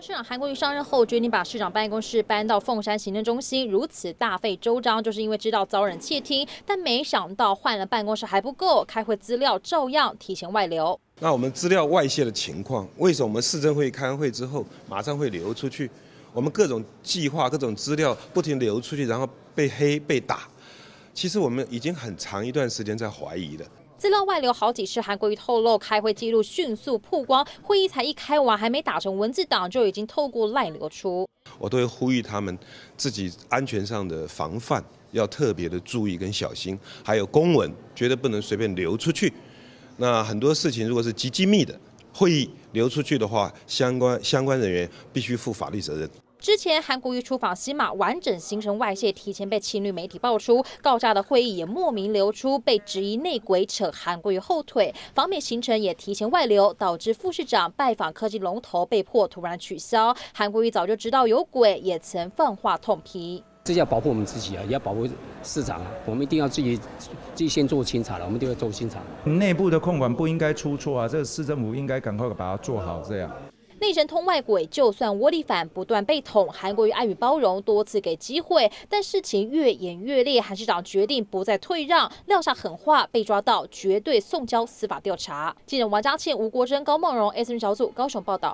市长韩国瑜上任后决定把市长办公室搬到凤山行政中心，如此大费周章，就是因为知道遭人窃听，但没想到换了办公室还不够，开会资料照样提前外流。那我们资料外泄的情况，为什么我们市政会开完会之后马上会流出去？我们各种计划、各种资料不停流出去，然后被黑、被打。其实我们已经很长一段时间在怀疑了。资料外流好几次，韩国瑜透露开会记录迅速曝光，会议才一开完，还没打成文字档就已经透过赖流出。我都会呼吁他们，自己安全上的防范要特别的注意跟小心，还有公文绝对不能随便流出去。那很多事情如果是极机密的会议流出去的话，相关相关人员必须负法律责任。之前韩国瑜出访西马完整行程外泄，提前被亲绿媒体爆出，告炸的会议也莫名流出，被质疑内鬼扯韩国瑜后腿，访美行程也提前外流，导致副市长拜访科技龙头被迫突然取消。韩国瑜早就知道有鬼，也曾放话痛批：这要保护我们自己啊，也要保护市长啊，我们一定要自己自己先做清查了，我们就要做清查，内部的控管不应该出错啊，这个市政府应该赶快把它做好，这样。内神通外鬼，就算窝里反不断被捅，韩国瑜爱与包容多次给机会，但事情越演越烈，韩市长决定不再退让，撂下狠话：被抓到绝对送交司法调查。记者王嘉庆、吴国珍、高梦荣，S N 小组，高雄报道。